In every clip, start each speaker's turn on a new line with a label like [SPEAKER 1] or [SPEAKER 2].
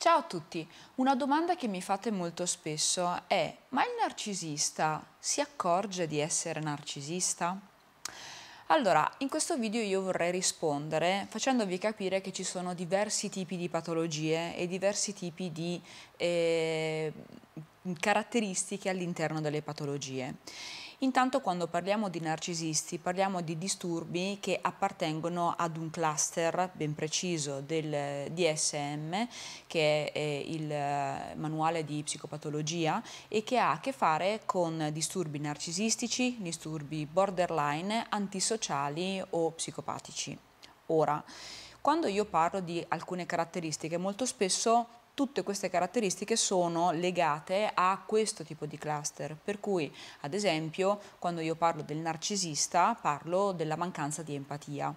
[SPEAKER 1] Ciao a tutti, una domanda che mi fate molto spesso è ma il narcisista si accorge di essere narcisista? Allora, in questo video io vorrei rispondere facendovi capire che ci sono diversi tipi di patologie e diversi tipi di eh, caratteristiche all'interno delle patologie. Intanto quando parliamo di narcisisti parliamo di disturbi che appartengono ad un cluster ben preciso del DSM che è il eh, manuale di psicopatologia e che ha a che fare con disturbi narcisistici, disturbi borderline, antisociali o psicopatici. Ora, quando io parlo di alcune caratteristiche molto spesso tutte queste caratteristiche sono legate a questo tipo di cluster, per cui ad esempio quando io parlo del narcisista parlo della mancanza di empatia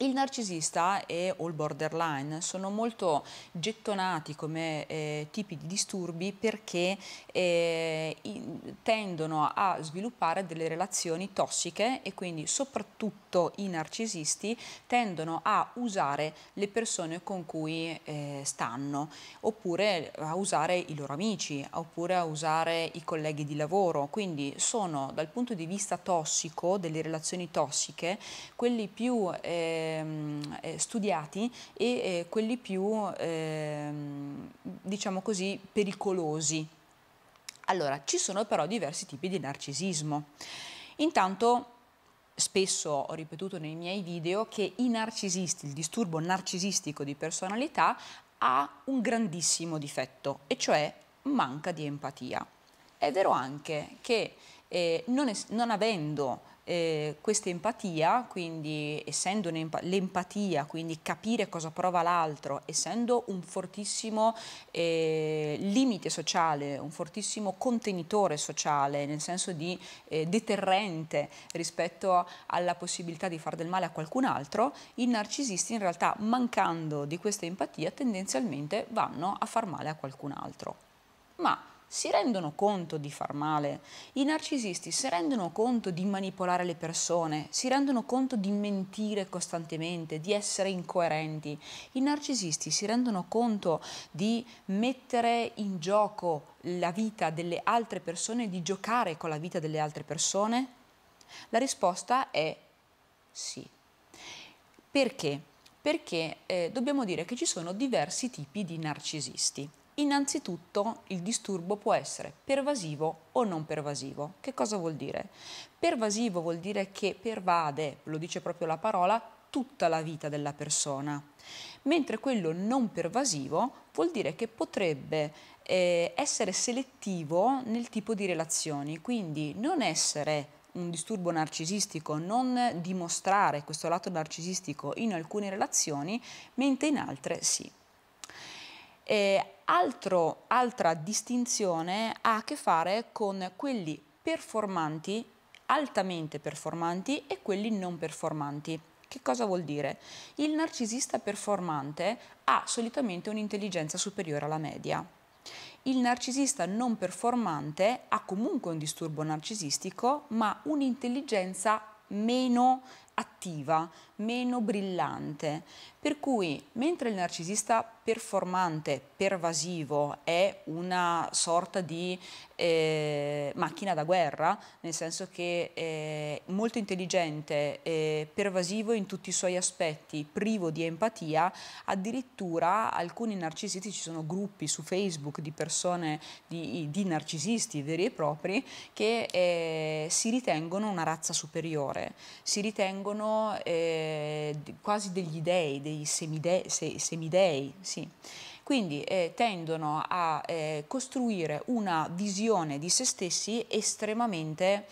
[SPEAKER 1] il narcisista e, o il borderline sono molto gettonati come eh, tipi di disturbi perché eh, in, tendono a sviluppare delle relazioni tossiche e quindi soprattutto i narcisisti tendono a usare le persone con cui eh, stanno oppure a usare i loro amici oppure a usare i colleghi di lavoro quindi sono dal punto di vista tossico delle relazioni tossiche quelli più eh, Ehm, eh, studiati e eh, quelli più, ehm, diciamo così, pericolosi. Allora, ci sono però diversi tipi di narcisismo. Intanto spesso ho ripetuto nei miei video che i narcisisti, il disturbo narcisistico di personalità ha un grandissimo difetto e cioè manca di empatia. È vero anche che eh, non, non avendo eh, questa empatia, quindi essendo l'empatia, quindi capire cosa prova l'altro, essendo un fortissimo eh, limite sociale, un fortissimo contenitore sociale, nel senso di eh, deterrente rispetto alla possibilità di far del male a qualcun altro, i narcisisti in realtà mancando di questa empatia tendenzialmente vanno a far male a qualcun altro. Ma si rendono conto di far male, i narcisisti si rendono conto di manipolare le persone, si rendono conto di mentire costantemente, di essere incoerenti, i narcisisti si rendono conto di mettere in gioco la vita delle altre persone, di giocare con la vita delle altre persone? La risposta è sì. Perché? Perché eh, dobbiamo dire che ci sono diversi tipi di narcisisti. Innanzitutto il disturbo può essere pervasivo o non pervasivo. Che cosa vuol dire? Pervasivo vuol dire che pervade, lo dice proprio la parola, tutta la vita della persona, mentre quello non pervasivo vuol dire che potrebbe eh, essere selettivo nel tipo di relazioni, quindi non essere un disturbo narcisistico, non dimostrare questo lato narcisistico in alcune relazioni, mentre in altre sì. Eh, altro, altra distinzione ha a che fare con quelli performanti, altamente performanti e quelli non performanti. Che cosa vuol dire? Il narcisista performante ha solitamente un'intelligenza superiore alla media. Il narcisista non performante ha comunque un disturbo narcisistico, ma un'intelligenza meno attiva, meno brillante. Per cui, mentre il narcisista performante, pervasivo, è una sorta di eh, macchina da guerra, nel senso che è molto intelligente, è pervasivo in tutti i suoi aspetti, privo di empatia, addirittura alcuni narcisisti, ci sono gruppi su Facebook di persone, di, di narcisisti veri e propri, che eh, si ritengono una razza superiore, si ritengono rimangono eh, quasi degli dei, dei semide, se, semidei, sì. quindi eh, tendono a eh, costruire una visione di se stessi estremamente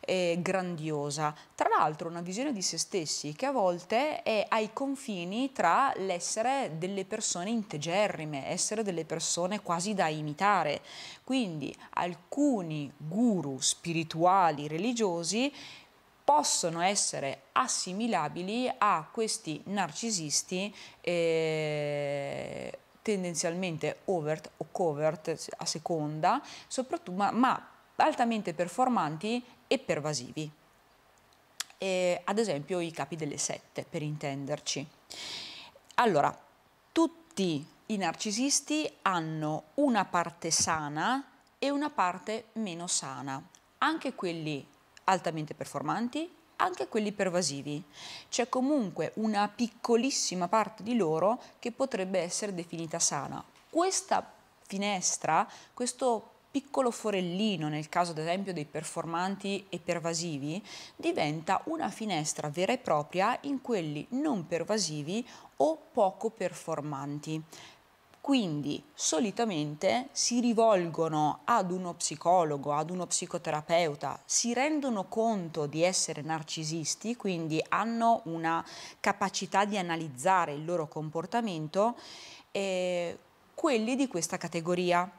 [SPEAKER 1] eh, grandiosa. Tra l'altro una visione di se stessi che a volte è ai confini tra l'essere delle persone integerrime, essere delle persone quasi da imitare. Quindi alcuni guru spirituali, religiosi possono essere assimilabili a questi narcisisti eh, tendenzialmente overt o covert a seconda, ma, ma altamente performanti e pervasivi. Eh, ad esempio i capi delle sette, per intenderci. Allora, tutti i narcisisti hanno una parte sana e una parte meno sana. Anche quelli altamente performanti, anche quelli pervasivi. C'è comunque una piccolissima parte di loro che potrebbe essere definita sana. Questa finestra, questo piccolo forellino nel caso ad esempio dei performanti e pervasivi, diventa una finestra vera e propria in quelli non pervasivi o poco performanti. Quindi solitamente si rivolgono ad uno psicologo, ad uno psicoterapeuta, si rendono conto di essere narcisisti, quindi hanno una capacità di analizzare il loro comportamento, eh, quelli di questa categoria.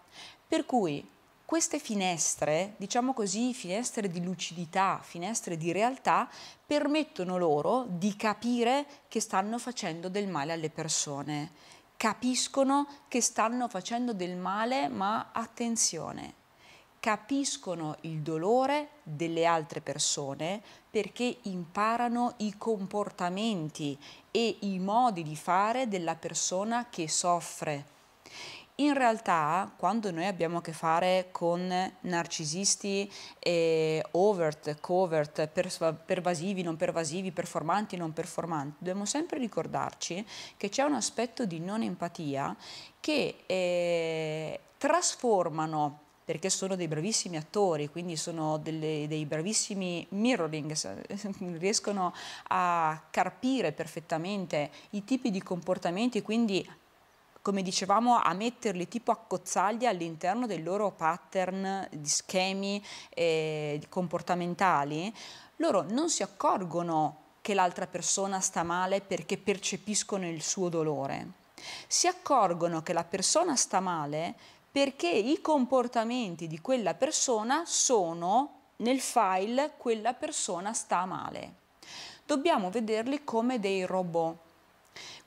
[SPEAKER 1] Per cui queste finestre, diciamo così, finestre di lucidità, finestre di realtà, permettono loro di capire che stanno facendo del male alle persone capiscono che stanno facendo del male, ma attenzione, capiscono il dolore delle altre persone perché imparano i comportamenti e i modi di fare della persona che soffre. In realtà, quando noi abbiamo a che fare con narcisisti eh, overt, covert, pers- pervasivi, non pervasivi, performanti, non performanti, dobbiamo sempre ricordarci che c'è un aspetto di non empatia che eh, trasformano perché sono dei bravissimi attori, quindi sono delle, dei bravissimi mirroring, riescono a carpire perfettamente i tipi di comportamenti e quindi come dicevamo, a metterli tipo a cozzaglia all'interno dei loro pattern di schemi eh, comportamentali, loro non si accorgono che l'altra persona sta male perché percepiscono il suo dolore. Si accorgono che la persona sta male perché i comportamenti di quella persona sono nel file quella persona sta male. Dobbiamo vederli come dei robot.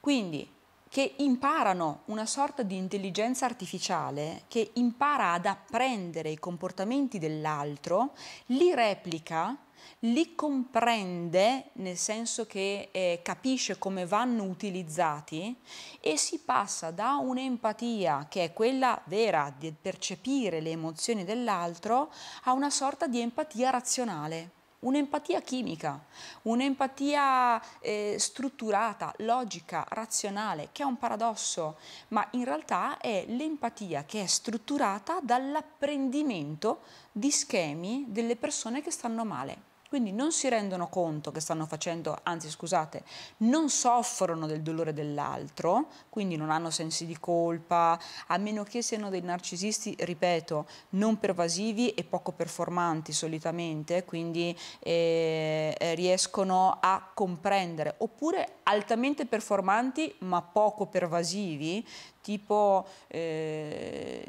[SPEAKER 1] Quindi che imparano una sorta di intelligenza artificiale che impara ad apprendere i comportamenti dell'altro, li replica, li comprende nel senso che eh, capisce come vanno utilizzati e si passa da un'empatia che è quella vera di percepire le emozioni dell'altro a una sorta di empatia razionale un'empatia chimica, un'empatia eh, strutturata, logica, razionale, che è un paradosso, ma in realtà è l'empatia che è strutturata dall'apprendimento di schemi delle persone che stanno male quindi non si rendono conto che stanno facendo, anzi scusate, non soffrono del dolore dell'altro, quindi non hanno sensi di colpa, a meno che siano dei narcisisti, ripeto, non pervasivi e poco performanti solitamente, quindi eh, eh riescono a comprendere, oppure altamente performanti ma poco pervasivi, tipo... Eh,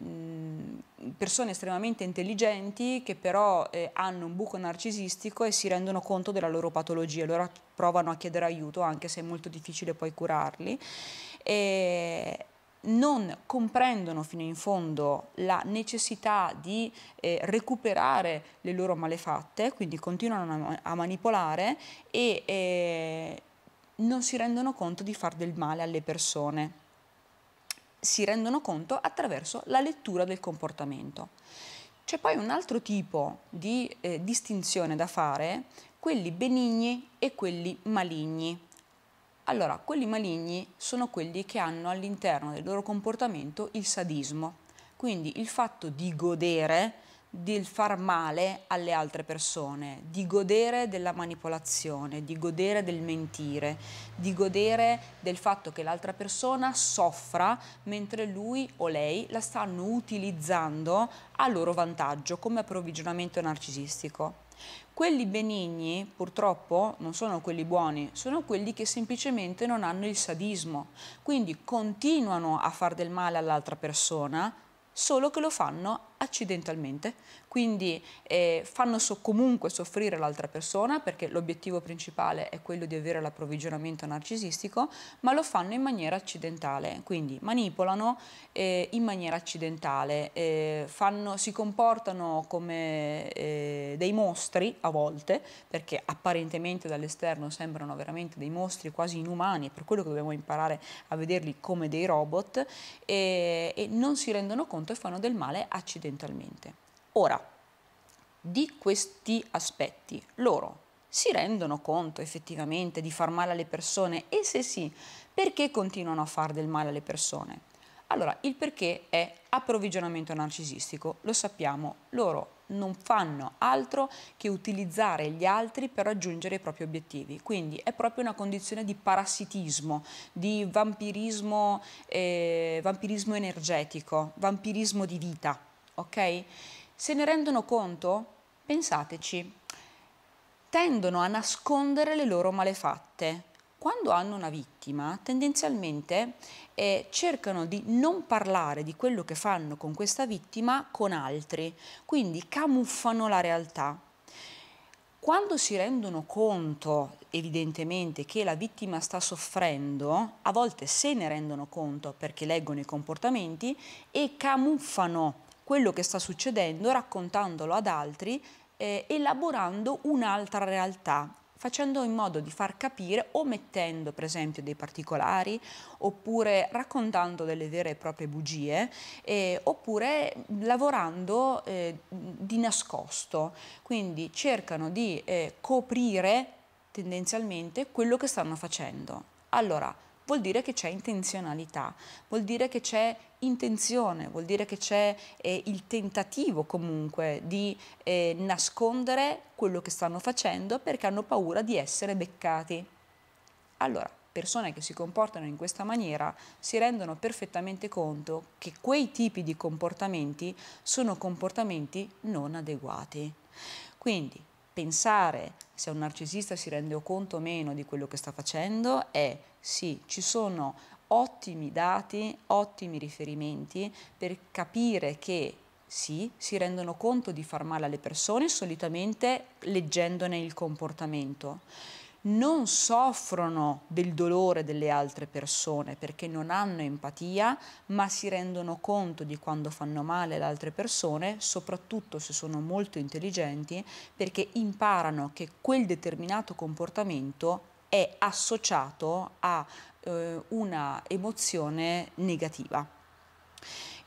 [SPEAKER 1] persone estremamente intelligenti che però eh, hanno un buco narcisistico e si rendono conto della loro patologia, allora provano a chiedere aiuto anche se è molto difficile poi curarli. E non comprendono fino in fondo la necessità di eh, recuperare le loro malefatte, quindi continuano a, a manipolare e eh, non si rendono conto di far del male alle persone si rendono conto attraverso la lettura del comportamento. C'è poi un altro tipo di eh, distinzione da fare, quelli benigni e quelli maligni. Allora, quelli maligni sono quelli che hanno all'interno del loro comportamento il sadismo, quindi il fatto di godere di far male alle altre persone, di godere della manipolazione, di godere del mentire, di godere del fatto che l'altra persona soffra mentre lui o lei la stanno utilizzando a loro vantaggio come approvvigionamento narcisistico. Quelli benigni, purtroppo, non sono quelli buoni, sono quelli che semplicemente non hanno il sadismo, quindi continuano a far del male all'altra persona, solo che lo fanno accidentalmente quindi eh, fanno so comunque soffrire l'altra persona perché l'obiettivo principale è quello di avere l'approvvigionamento narcisistico, ma lo fanno in maniera accidentale, quindi manipolano eh, in maniera accidentale, eh, fanno, si comportano come eh, dei mostri a volte, perché apparentemente dall'esterno sembrano veramente dei mostri quasi inumani, per quello che dobbiamo imparare a vederli come dei robot, e non si rendono conto e fanno del male accidentalmente. Ora, di questi aspetti loro si rendono conto effettivamente di far male alle persone e se sì, perché continuano a far del male alle persone? Allora, il perché è approvvigionamento narcisistico, lo sappiamo, loro non fanno altro che utilizzare gli altri per raggiungere i propri obiettivi, quindi è proprio una condizione di parassitismo, di vampirismo, eh, vampirismo energetico, vampirismo di vita, ok? se ne rendono conto? Pensateci. Tendono a nascondere le loro malefatte. Quando hanno una vittima, tendenzialmente eh, cercano di non parlare di quello che fanno con questa vittima con altri, quindi camuffano la realtà. Quando si rendono conto, evidentemente, che la vittima sta soffrendo, a volte se ne rendono conto perché leggono i comportamenti e camuffano quello che sta succedendo, raccontandolo ad altri, eh, elaborando un'altra realtà facendo in modo di far capire omettendo per esempio dei particolari oppure raccontando delle vere e proprie bugie eh, oppure lavorando eh, di nascosto quindi cercano di eh, coprire tendenzialmente quello che stanno facendo allora vuol dire che c'è intenzionalità, vuol dire che c'è intenzione, vuol dire che c'è eh, il tentativo comunque di eh, nascondere quello che stanno facendo perché hanno paura di essere beccati. Allora, persone che si comportano in questa maniera si rendono perfettamente conto che quei tipi di comportamenti sono comportamenti non adeguati. Quindi pensare se un narcisista si rende conto o meno di quello che sta facendo è sì, ci sono ottimi dati, ottimi riferimenti per capire che sì, si rendono conto di far male alle persone solitamente leggendone il comportamento non soffrono del dolore delle altre persone perché non hanno empatia, ma si rendono conto di quando fanno male le altre persone, soprattutto se sono molto intelligenti, perché imparano che quel determinato comportamento è associato a eh, una emozione negativa.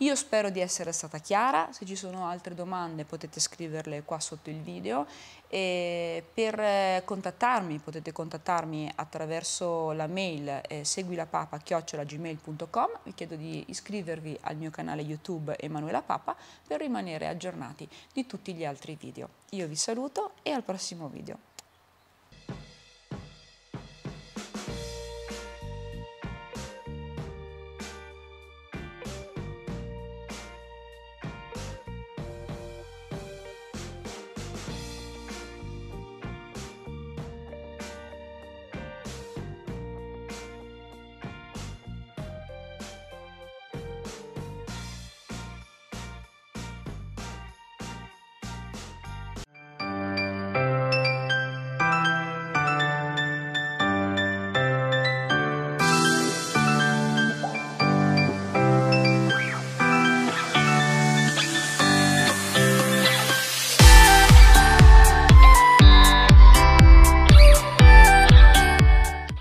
[SPEAKER 1] Io spero di essere stata chiara, se ci sono altre domande potete scriverle qua sotto il video e per eh, contattarmi potete contattarmi attraverso la mail eh, seguilapapa.gmail.com vi chiedo di iscrivervi al mio canale YouTube Emanuela Papa per rimanere aggiornati di tutti gli altri video. Io vi saluto e al prossimo video.